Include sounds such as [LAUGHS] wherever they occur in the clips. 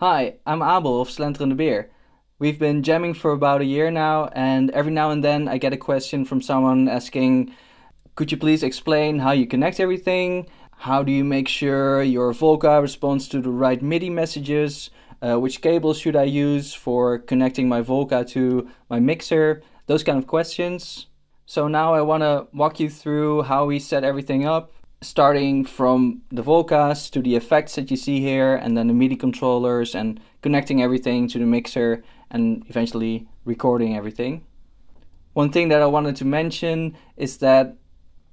Hi, I'm Abel of Slenterende Beer. We've been jamming for about a year now, and every now and then I get a question from someone asking, could you please explain how you connect everything? How do you make sure your Volca responds to the right MIDI messages? Uh, which cable should I use for connecting my Volca to my mixer? Those kind of questions. So now I want to walk you through how we set everything up starting from the Volcas to the effects that you see here, and then the MIDI controllers, and connecting everything to the mixer, and eventually recording everything. One thing that I wanted to mention is that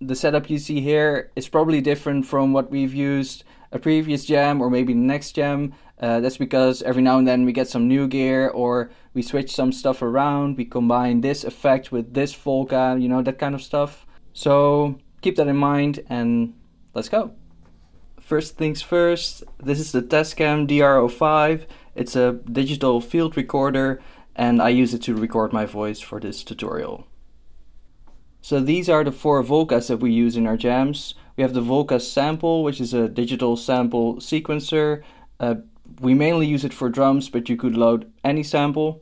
the setup you see here is probably different from what we've used a previous jam or maybe the next jam. Uh, that's because every now and then we get some new gear or we switch some stuff around. We combine this effect with this Volca, you know, that kind of stuff. So keep that in mind and let's go. First things first, this is the Tascam DR05. It's a digital field recorder and I use it to record my voice for this tutorial. So these are the four Volcas that we use in our jams. We have the Volca sample, which is a digital sample sequencer. Uh, we mainly use it for drums, but you could load any sample.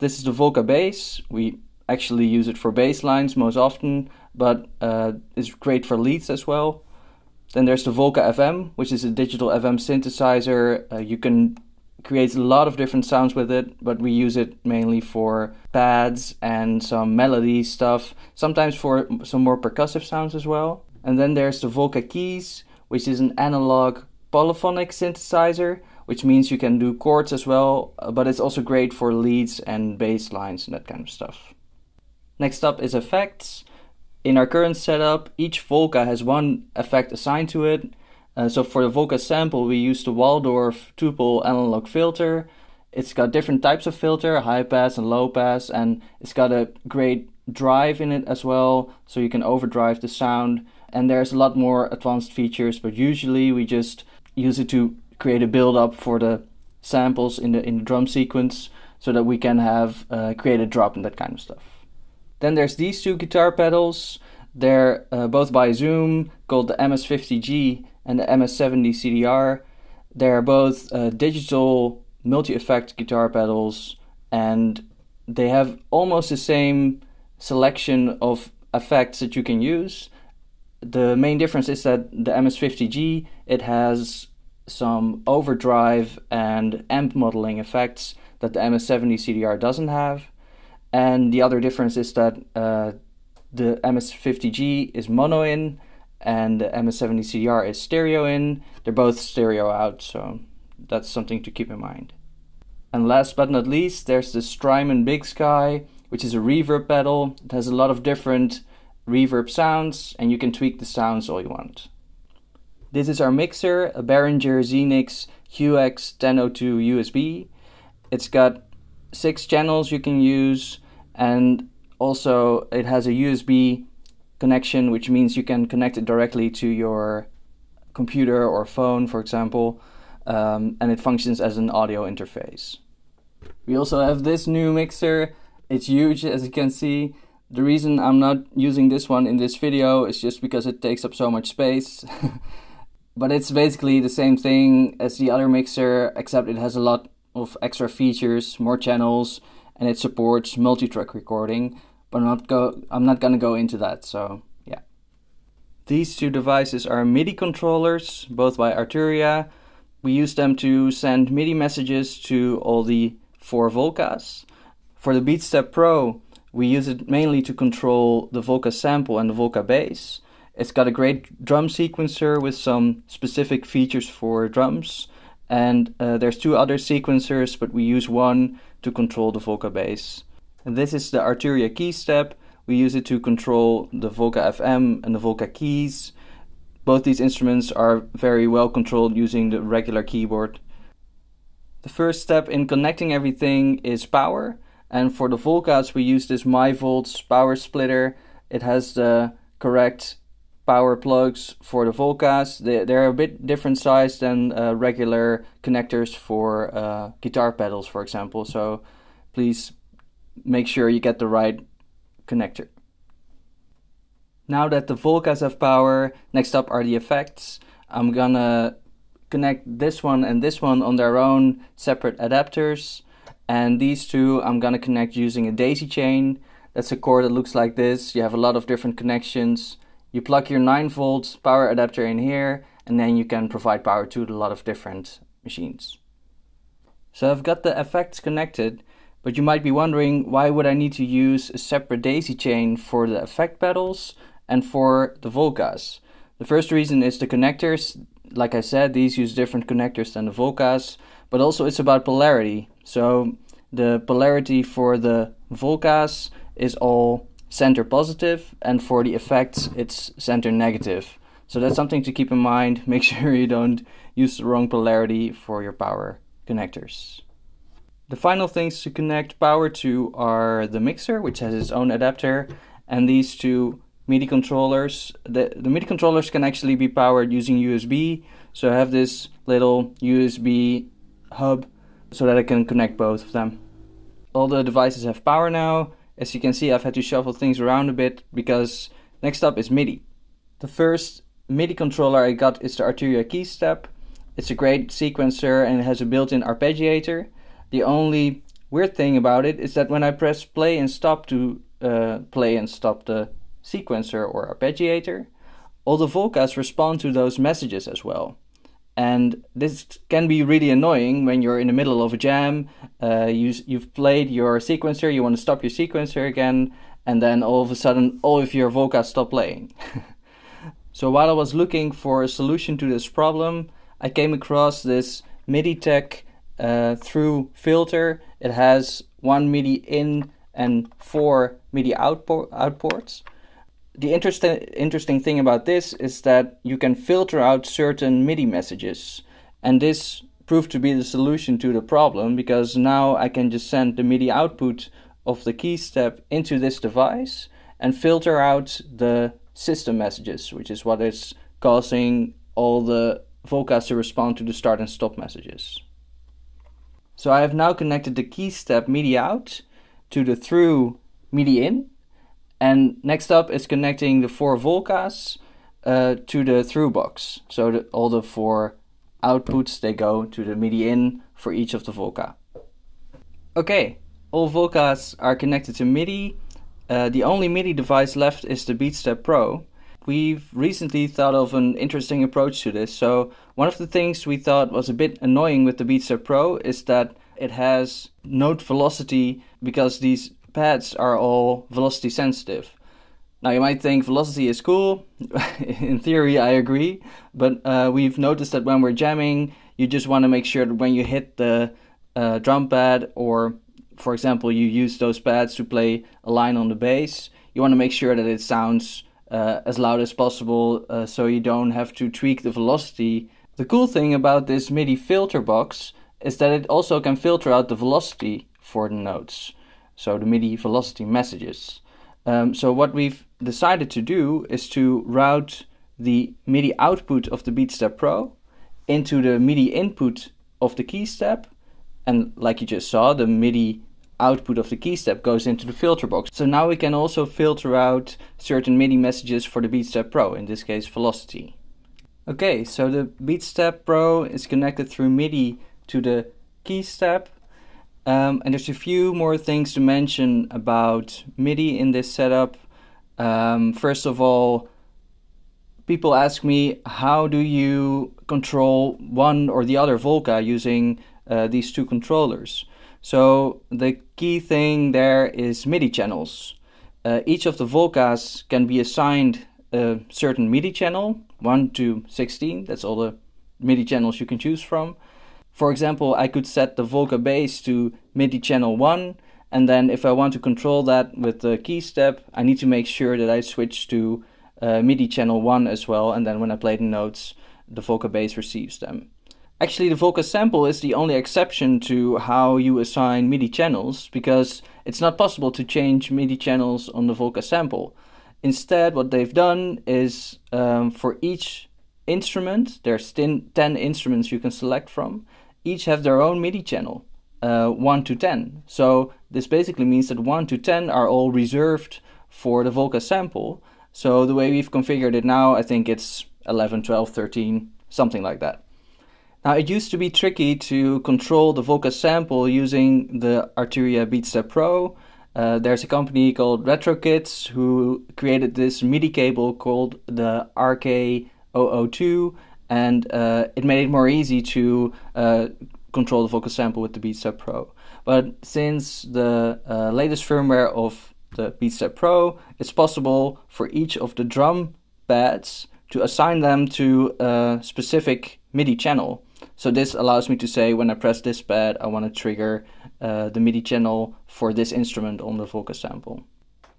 This is the Volca bass. We actually use it for bass lines most often but uh, it's great for leads as well. Then there's the Volca FM, which is a digital FM synthesizer. Uh, you can create a lot of different sounds with it, but we use it mainly for pads and some melody stuff, sometimes for some more percussive sounds as well. And then there's the Volca Keys, which is an analog polyphonic synthesizer, which means you can do chords as well, uh, but it's also great for leads and bass lines and that kind of stuff. Next up is effects. In our current setup, each Volca has one effect assigned to it. Uh, so for the Volca sample, we use the Waldorf tuple analog filter. It's got different types of filter, high pass and low pass, and it's got a great drive in it as well, so you can overdrive the sound. And there's a lot more advanced features, but usually we just use it to create a build up for the samples in the in the drum sequence so that we can have uh, create a drop and that kind of stuff. Then there's these two guitar pedals. They're uh, both by Zoom, called the MS50G and the MS70 CDR. They're both uh, digital multi-effect guitar pedals, and they have almost the same selection of effects that you can use. The main difference is that the MS50G it has some overdrive and amp modeling effects that the MS70 CDR doesn't have. And the other difference is that uh, the MS50G is mono in and the MS70CDR is stereo in. They're both stereo out, so that's something to keep in mind. And last but not least, there's the Strymon Big Sky, which is a reverb pedal. It has a lot of different reverb sounds, and you can tweak the sounds all you want. This is our mixer, a Behringer Xenix QX1002 USB. It's got six channels you can use and also it has a USB connection which means you can connect it directly to your computer or phone for example um, and it functions as an audio interface. We also have this new mixer. It's huge as you can see. The reason I'm not using this one in this video is just because it takes up so much space. [LAUGHS] but it's basically the same thing as the other mixer except it has a lot of extra features, more channels, and it supports multi-track recording, but I'm not, go I'm not gonna go into that, so yeah. These two devices are MIDI controllers, both by Arturia. We use them to send MIDI messages to all the four Volcas. For the BeatStep Pro, we use it mainly to control the Volca sample and the Volca bass. It's got a great drum sequencer with some specific features for drums and uh, there's two other sequencers, but we use one to control the Volca bass. And this is the Arturia key step. We use it to control the Volca FM and the Volca keys. Both these instruments are very well controlled using the regular keyboard. The first step in connecting everything is power. And for the Volcas, we use this MyVolts power splitter. It has the correct power plugs for the Volcas. They, they're a bit different size than uh, regular connectors for uh, guitar pedals, for example. So please make sure you get the right connector. Now that the Volcas have power, next up are the effects. I'm gonna connect this one and this one on their own separate adapters. And these two I'm gonna connect using a daisy chain. That's a cord that looks like this. You have a lot of different connections you plug your 9 volt power adapter in here and then you can provide power to a lot of different machines. So I've got the effects connected, but you might be wondering why would I need to use a separate daisy chain for the effect pedals and for the Volcas? The first reason is the connectors. Like I said, these use different connectors than the Volcas, but also it's about polarity. So the polarity for the Volcas is all center positive and for the effects it's center negative. So that's something to keep in mind. [LAUGHS] Make sure you don't use the wrong polarity for your power connectors. The final things to connect power to are the mixer, which has its own adapter, and these two MIDI controllers. The, the MIDI controllers can actually be powered using USB. So I have this little USB hub so that I can connect both of them. All the devices have power now. As you can see, I've had to shuffle things around a bit because next up is MIDI. The first MIDI controller I got is the Arturia Keystep. It's a great sequencer and it has a built-in arpeggiator. The only weird thing about it is that when I press play and stop to uh, play and stop the sequencer or arpeggiator, all the Volcas respond to those messages as well and this can be really annoying when you're in the middle of a jam. Uh, you, you've played your sequencer, you want to stop your sequencer again, and then all of a sudden, all of your vocals stop playing. [LAUGHS] so while I was looking for a solution to this problem, I came across this MIDI tech uh, through filter. It has one MIDI in and four MIDI out outport, outports the interesting interesting thing about this is that you can filter out certain MIDI messages, and this proved to be the solution to the problem because now I can just send the MIDI output of the key step into this device and filter out the system messages, which is what is causing all the vocals to respond to the start and stop messages. So I have now connected the key step MIDI out to the through MIDI in and next up is connecting the four Volcas uh, to the through box. So the, all the four outputs, they go to the MIDI in for each of the Volca. Okay, all Volcas are connected to MIDI. Uh, the only MIDI device left is the BeatStep Pro. We've recently thought of an interesting approach to this. So one of the things we thought was a bit annoying with the BeatStep Pro is that it has note velocity because these pads are all velocity sensitive. Now you might think velocity is cool. [LAUGHS] In theory, I agree, but uh, we've noticed that when we're jamming, you just want to make sure that when you hit the uh, drum pad, or for example, you use those pads to play a line on the bass, you want to make sure that it sounds uh, as loud as possible, uh, so you don't have to tweak the velocity. The cool thing about this MIDI filter box is that it also can filter out the velocity for the notes so the MIDI velocity messages. Um, so what we've decided to do is to route the MIDI output of the BeatStep Pro into the MIDI input of the key step. And like you just saw, the MIDI output of the key step goes into the filter box. So now we can also filter out certain MIDI messages for the BeatStep Pro, in this case velocity. Okay, so the BeatStep Pro is connected through MIDI to the key step um, and there's a few more things to mention about MIDI in this setup. Um, first of all, people ask me how do you control one or the other Volca using uh, these two controllers. So the key thing there is MIDI channels. Uh, each of the Volcas can be assigned a certain MIDI channel, 1 to 16, that's all the MIDI channels you can choose from. For example, I could set the Volca bass to MIDI channel 1, and then if I want to control that with the key step, I need to make sure that I switch to uh, MIDI channel 1 as well, and then when I play the notes, the Volca bass receives them. Actually, the Volca sample is the only exception to how you assign MIDI channels, because it's not possible to change MIDI channels on the Volca sample. Instead, what they've done is um, for each instrument, there's 10 instruments you can select from, each have their own MIDI channel, uh, 1 to 10. So this basically means that 1 to 10 are all reserved for the Volca sample. So the way we've configured it now, I think it's 11, 12, 13, something like that. Now it used to be tricky to control the Volca sample using the Arturia BeatStep Pro. Uh, there's a company called RetroKits who created this MIDI cable called the RK002 and uh, it made it more easy to uh, control the vocal sample with the BeatStep Pro. But since the uh, latest firmware of the BeatStep Pro, it's possible for each of the drum pads to assign them to a specific MIDI channel. So this allows me to say when I press this pad, I want to trigger uh, the MIDI channel for this instrument on the vocal sample.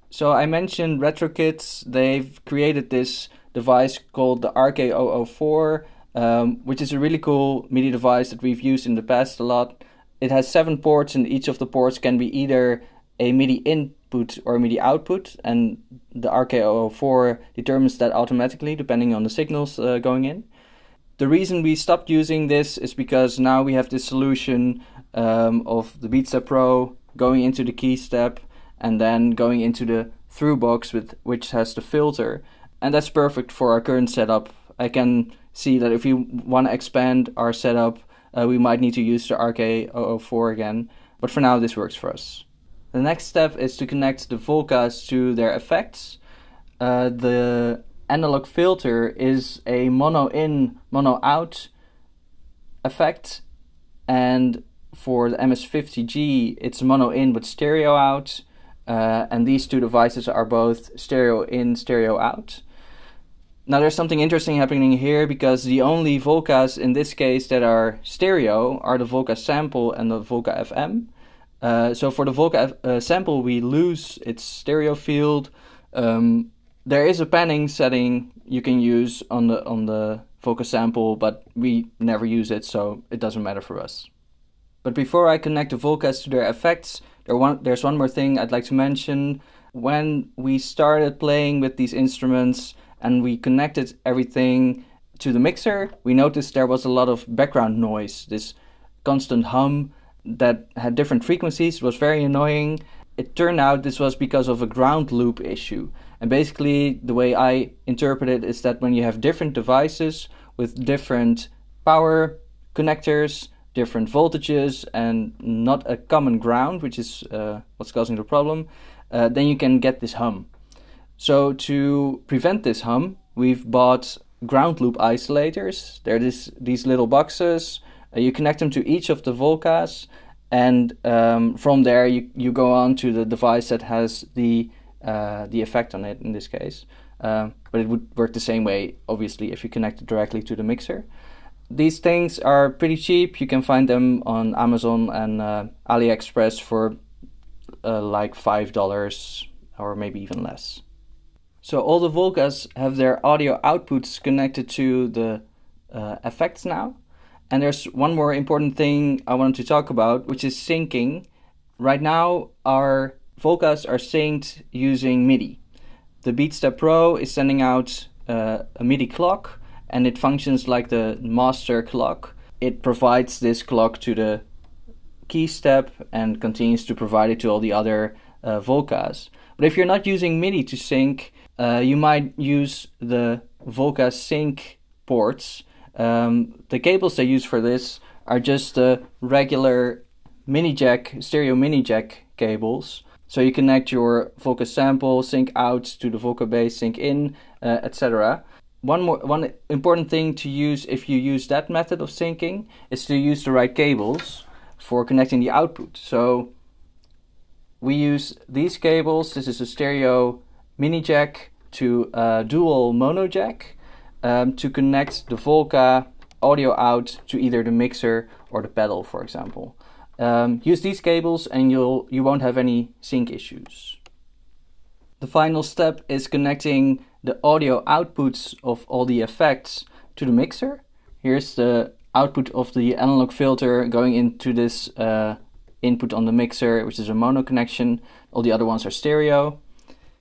So I mentioned RetroKits. They've created this device called the RK004, um, which is a really cool MIDI device that we've used in the past a lot. It has seven ports, and each of the ports can be either a MIDI input or MIDI output, and the RK004 determines that automatically depending on the signals uh, going in. The reason we stopped using this is because now we have this solution um, of the BeatStep Pro going into the key step and then going into the through box with which has the filter and that's perfect for our current setup. I can see that if we want to expand our setup, uh, we might need to use the RK004 again, but for now this works for us. The next step is to connect the Volcas to their effects. Uh, the analog filter is a mono in, mono out effect, and for the MS50G it's mono in but stereo out, uh, and these two devices are both stereo in, stereo out. Now there's something interesting happening here because the only Volcas in this case that are stereo are the Volca sample and the Volca FM. Uh, so for the Volca F- uh, sample, we lose its stereo field. Um, there is a panning setting you can use on the on the Volca sample, but we never use it, so it doesn't matter for us. But before I connect the Volcas to their effects, there one, there's one more thing I'd like to mention when we started playing with these instruments and we connected everything to the mixer, we noticed there was a lot of background noise, this constant hum that had different frequencies. It was very annoying. It turned out this was because of a ground loop issue. And basically, the way I interpret it is that when you have different devices with different power connectors, different voltages, and not a common ground, which is uh, what's causing the problem, uh, then you can get this hum. So to prevent this hum, we've bought ground loop isolators. They're this, these little boxes. Uh, you connect them to each of the Volcas, and um, from there you, you go on to the device that has the uh, the effect on it in this case. Um, but it would work the same way, obviously, if you connect it directly to the mixer. These things are pretty cheap. You can find them on Amazon and uh, AliExpress for uh, like $5 or maybe even less. So all the Volcas have their audio outputs connected to the uh, effects now. And there's one more important thing I wanted to talk about, which is syncing. Right now, our Volcas are synced using MIDI. The BeatStep Pro is sending out uh, a MIDI clock and it functions like the master clock. It provides this clock to the key step and continues to provide it to all the other uh, But if you're not using MIDI to sync, uh, you might use the Volca sync ports. Um, the cables they use for this are just the regular mini jack, stereo mini jack cables. So you connect your Volca sample, sync out to the Volca base, sync in, uh, etc. One more, one important thing to use if you use that method of syncing is to use the right cables for connecting the output. So we use these cables. This is a stereo mini jack to a dual mono jack um, to connect the Volca audio out to either the mixer or the pedal, for example. Um, use these cables and you'll, you won't have any sync issues. The final step is connecting the audio outputs of all the effects to the mixer. Here's the output of the analog filter going into this uh, input on the mixer, which is a mono connection. All the other ones are stereo.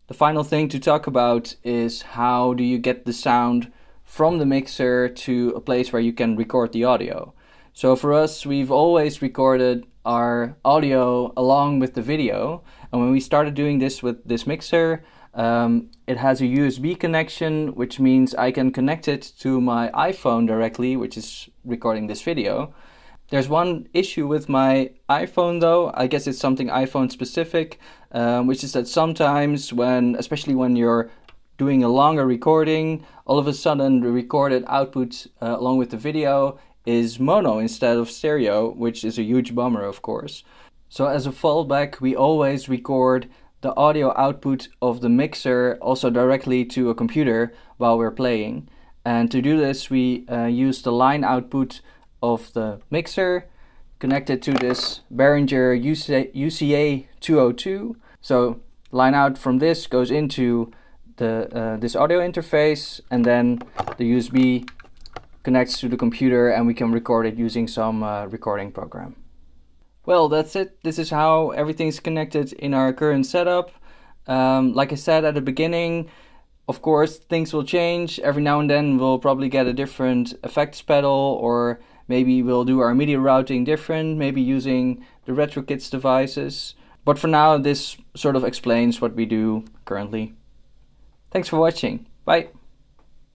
The final thing to talk about is how do you get the sound from the mixer to a place where you can record the audio. So for us, we've always recorded our audio along with the video. And when we started doing this with this mixer, um, it has a USB connection, which means I can connect it to my iPhone directly, which is recording this video. There's one issue with my iPhone though. I guess it's something iPhone specific, um, which is that sometimes when, especially when you're doing a longer recording, all of a sudden the recorded output uh, along with the video is mono instead of stereo, which is a huge bummer, of course. So as a fallback, we always record the audio output of the mixer also directly to a computer while we're playing. And to do this, we uh, use the line output of the mixer connected to this Behringer UCA 202. So line out from this goes into the uh, this audio interface, and then the USB connects to the computer, and we can record it using some uh, recording program. Well, that's it. This is how everything's connected in our current setup. Um, like I said at the beginning, of course, things will change. Every now and then, we'll probably get a different effects pedal, or maybe we'll do our media routing different, maybe using the RetroKits devices. But for now, this sort of explains what we do currently. Thanks for watching. Bye.